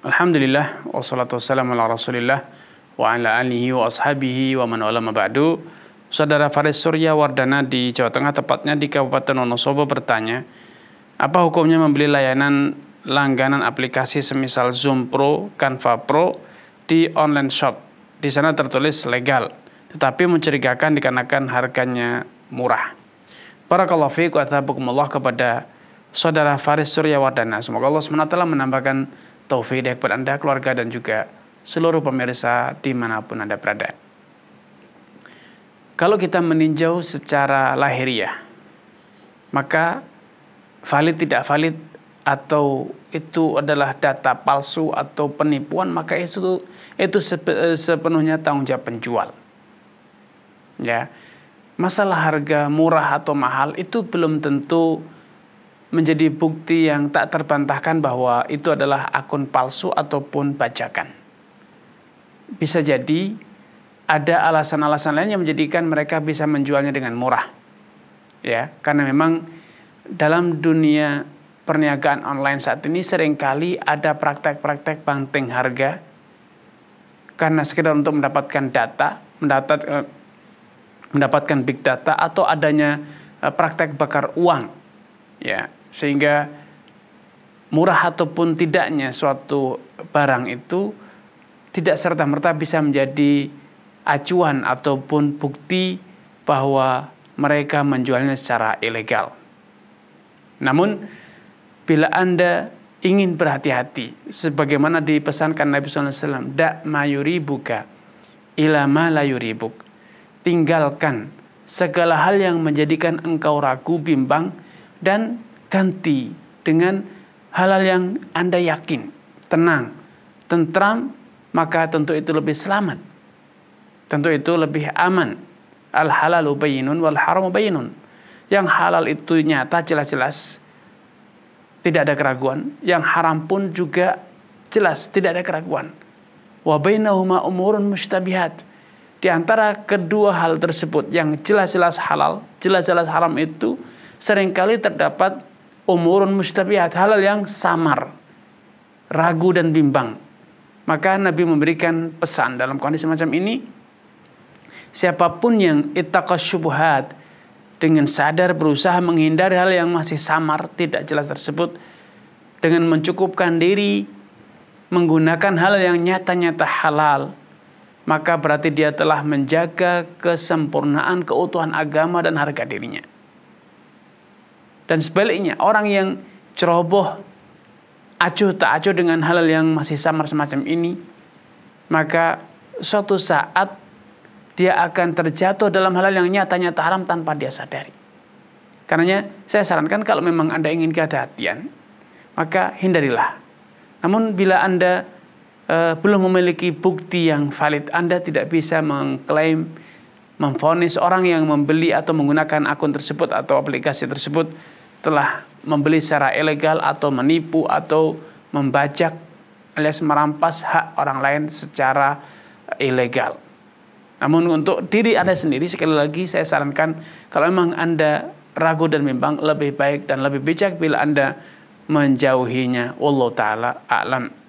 Alhamdulillah wassalatu wassalamu ala Rasulillah wa ala alihi wa ashabihi wa man wala ba'du. Saudara Faris Surya Wardana di Jawa Tengah tepatnya di Kabupaten Wonosobo bertanya, apa hukumnya membeli layanan langganan aplikasi semisal Zoom Pro, Canva Pro di online shop? Di sana tertulis legal, tetapi mencurigakan dikarenakan harganya murah. Para fiik wa kepada saudara Faris Surya Wardana. Semoga Allah SWT menambahkan taufik dari kepada Anda, keluarga, dan juga seluruh pemirsa dimanapun Anda berada. Kalau kita meninjau secara lahiriah, maka valid tidak valid atau itu adalah data palsu atau penipuan, maka itu itu sepenuhnya tanggung jawab penjual. Ya. Masalah harga murah atau mahal itu belum tentu menjadi bukti yang tak terbantahkan bahwa itu adalah akun palsu ataupun bajakan. Bisa jadi ada alasan-alasan lain yang menjadikan mereka bisa menjualnya dengan murah. Ya, karena memang dalam dunia perniagaan online saat ini seringkali ada praktek-praktek banting harga karena sekedar untuk mendapatkan data, mendapat, eh, mendapatkan big data atau adanya eh, praktek bakar uang. Ya, sehingga murah ataupun tidaknya suatu barang itu tidak serta-merta bisa menjadi acuan ataupun bukti bahwa mereka menjualnya secara ilegal. Namun, bila Anda ingin berhati-hati, sebagaimana dipesankan Nabi SAW, dak mayuri buka, ilama layuri buk. Tinggalkan segala hal yang menjadikan engkau ragu, bimbang, dan ganti dengan halal yang Anda yakin, tenang, tentram, maka tentu itu lebih selamat. Tentu itu lebih aman. Al halal ubayinun wal haram ubayinun. Yang halal itu nyata jelas-jelas. Tidak ada keraguan. Yang haram pun juga jelas, tidak ada keraguan. Wa bainahuma umurun mustabihat. Di antara kedua hal tersebut yang jelas-jelas halal, jelas-jelas haram itu seringkali terdapat umurun mustabihat, halal yang samar, ragu dan bimbang. Maka Nabi memberikan pesan dalam kondisi macam ini, siapapun yang itaqas syubhat dengan sadar berusaha menghindari hal yang masih samar, tidak jelas tersebut dengan mencukupkan diri menggunakan hal yang nyata-nyata halal, maka berarti dia telah menjaga kesempurnaan keutuhan agama dan harga dirinya. Dan sebaliknya, orang yang ceroboh, acuh tak acuh dengan halal yang masih samar semacam ini, maka suatu saat dia akan terjatuh dalam halal yang nyata-nyata haram tanpa dia sadari. Karena saya sarankan kalau memang Anda ingin kehati-hatian, maka hindarilah. Namun bila Anda e, belum memiliki bukti yang valid, Anda tidak bisa mengklaim memfonis orang yang membeli atau menggunakan akun tersebut atau aplikasi tersebut telah membeli secara ilegal atau menipu atau membajak alias merampas hak orang lain secara eh, ilegal. Namun untuk diri Anda sendiri sekali lagi saya sarankan kalau memang Anda ragu dan bimbang lebih baik dan lebih bijak bila Anda menjauhinya. Wallahu taala a'lam.